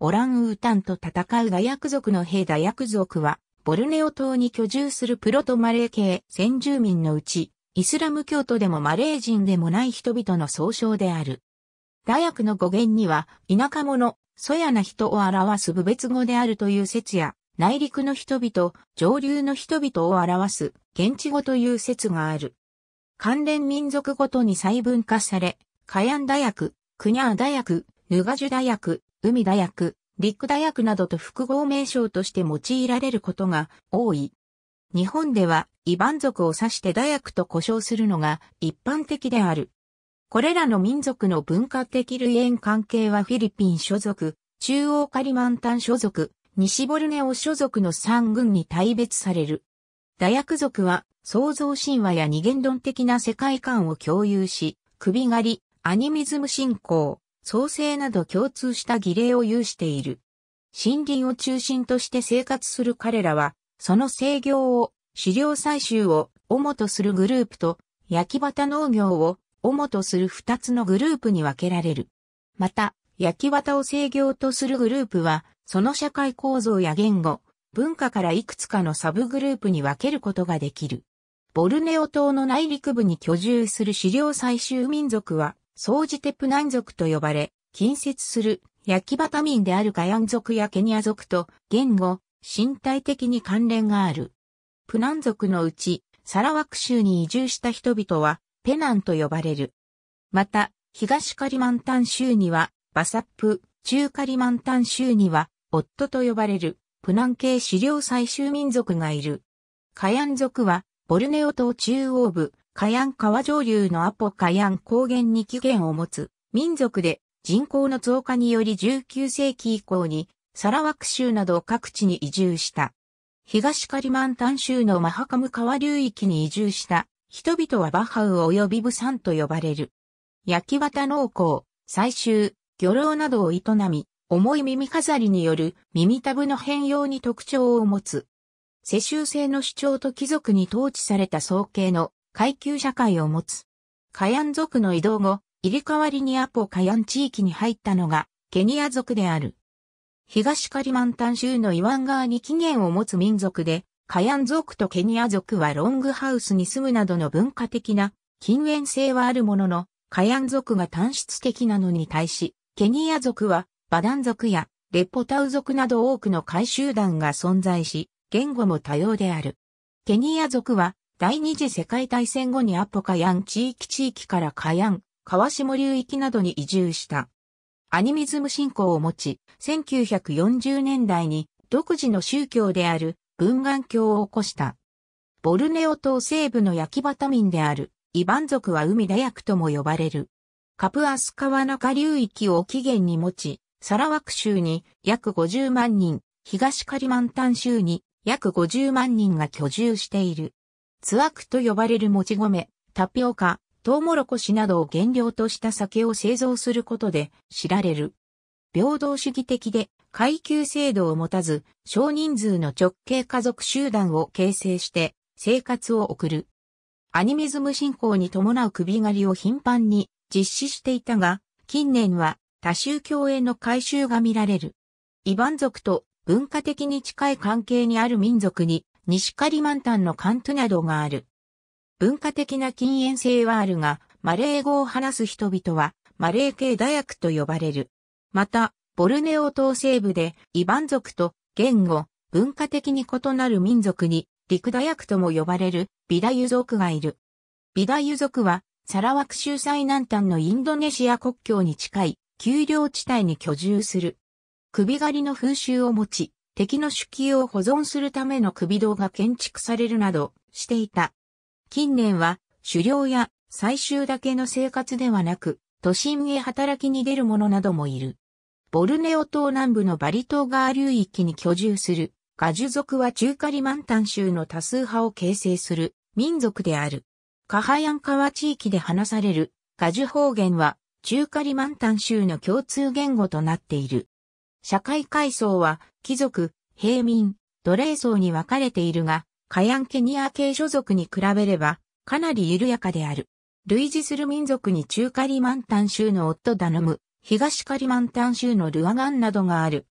オランウータンと戦うダヤク族の兵ダヤク族は、ボルネオ島に居住するプロトマレー系先住民のうち、イスラム教徒でもマレー人でもない人々の総称である。ダヤクの語源には、田舎者、そやな人を表す部別語であるという説や、内陸の人々、上流の人々を表す、現地語という説がある。関連民族ごとに細分化され、カヤンダヤク、クニャーダヤク、ヌガジュダヤク、海大学、陸大学などと複合名称として用いられることが多い。日本では、イァン族を指して大学と呼称するのが一般的である。これらの民族の文化的類縁関係はフィリピン所属、中央カリマンタン所属、西ボルネオ所属の3軍に大別される。大学族は創造神話や二元論的な世界観を共有し、首狩り、アニミズム信仰、創生など共通した儀礼を有している。森林を中心として生活する彼らは、その制御を、狩猟採集を主とするグループと、焼き畑農業を主とする二つのグループに分けられる。また、焼き畑を制御とするグループは、その社会構造や言語、文化からいくつかのサブグループに分けることができる。ボルネオ島の内陸部に居住する狩猟採集民族は、総じてプナン族と呼ばれ、近接するヤキバタ民であるカヤン族やケニア族と言語、身体的に関連がある。プナン族のうち、サラワク州に移住した人々は、ペナンと呼ばれる。また、東カリマンタン州には、バサップ、中カリマンタン州には、夫と呼ばれる、プナン系狩猟採集民族がいる。カヤン族は、ボルネオ島中央部、カヤン川上流のアポカヤン高原に起源を持つ民族で人口の増加により19世紀以降にサラワク州など各地に移住した。東カリマンタン州のマハカム川流域に移住した人々はバハウ及びブサンと呼ばれる。焼き綿農耕、採集、漁労などを営み、重い耳飾りによる耳たぶの変容に特徴を持つ。世襲制の主張と貴族に統治された総計の階級社会を持つ。カヤン族の移動後、入れ替わりにアポカヤン地域に入ったのが、ケニア族である。東カリマンタン州のイワン川に起源を持つ民族で、カヤン族とケニア族はロングハウスに住むなどの文化的な近縁性はあるものの、カヤン族が単質的なのに対し、ケニア族はバダン族やレポタウ族など多くの回集団が存在し、言語も多様である。ケニア族は第二次世界大戦後にアポカヤン地域地域からカヤン、川下流域などに移住した。アニミズム信仰を持ち、1940年代に独自の宗教である文願教を起こした。ボルネオ島西部の焼きバタミンであるイバン族は海ダ役とも呼ばれる。カプアス川中流域を起源に持ち、サラワク州に約50万人、東カリマンタン州に約50万人が居住している。ツワクと呼ばれるもち米、タピオカ、トウモロコシなどを原料とした酒を製造することで知られる。平等主義的で階級制度を持たず少人数の直系家族集団を形成して生活を送る。アニミズム信仰に伴う首狩りを頻繁に実施していたが、近年は多宗教への改修が見られる。イバン族と文化的に近い関係にある民族に西カリマンタンのカントゥなどがある。文化的な禁煙性はあるが、マレー語を話す人々は、マレー系大学と呼ばれる。また、ボルネオ島西部で、イバン族と言語、文化的に異なる民族に、陸大学とも呼ばれるビダユ族がいる。ビダユ族は、サラワク州最南端のインドネシア国境に近い、丘陵地帯に居住する。首狩りの風習を持ち、敵の主記を保存するための首堂が建築されるなどしていた。近年は狩猟や採集だけの生活ではなく、都心へ働きに出る者などもいる。ボルネオ島南部のバリ島ガー流域に居住するガジュ族は中カリマンタン州の多数派を形成する民族である。カハヤン川地域で話されるガジュ方言は中カリマンタン州の共通言語となっている。社会階層は、貴族、平民、奴隷層に分かれているが、カヤンケニア系所属に比べれば、かなり緩やかである。類似する民族に中カリマンタン州のオットダノム、東カリマンタン州のルアガンなどがある。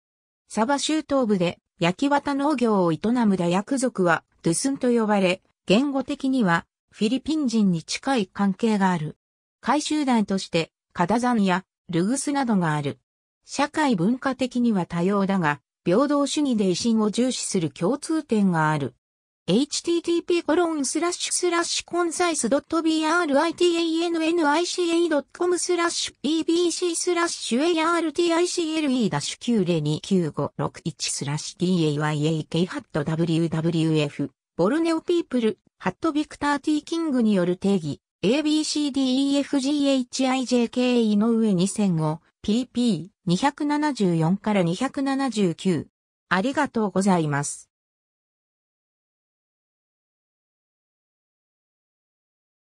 サバ州東部で焼き綿農業を営むダヤク族はドゥスンと呼ばれ、言語的にはフィリピン人に近い関係がある。海集団としてカダザンやルグスなどがある。社会文化的には多様だが、平等主義で維新を重視する共通点がある。http コロンスラッシュスラッシュコンサイス .britannica.com スラッシュ ebc スラッシュ article-9029561 スラッシュ dayake ハット wwf ボルネオピープルハットビクター T キングによる定義 ABCDEFGHIJK 井上2005 PP274 から279。ありがとうございます。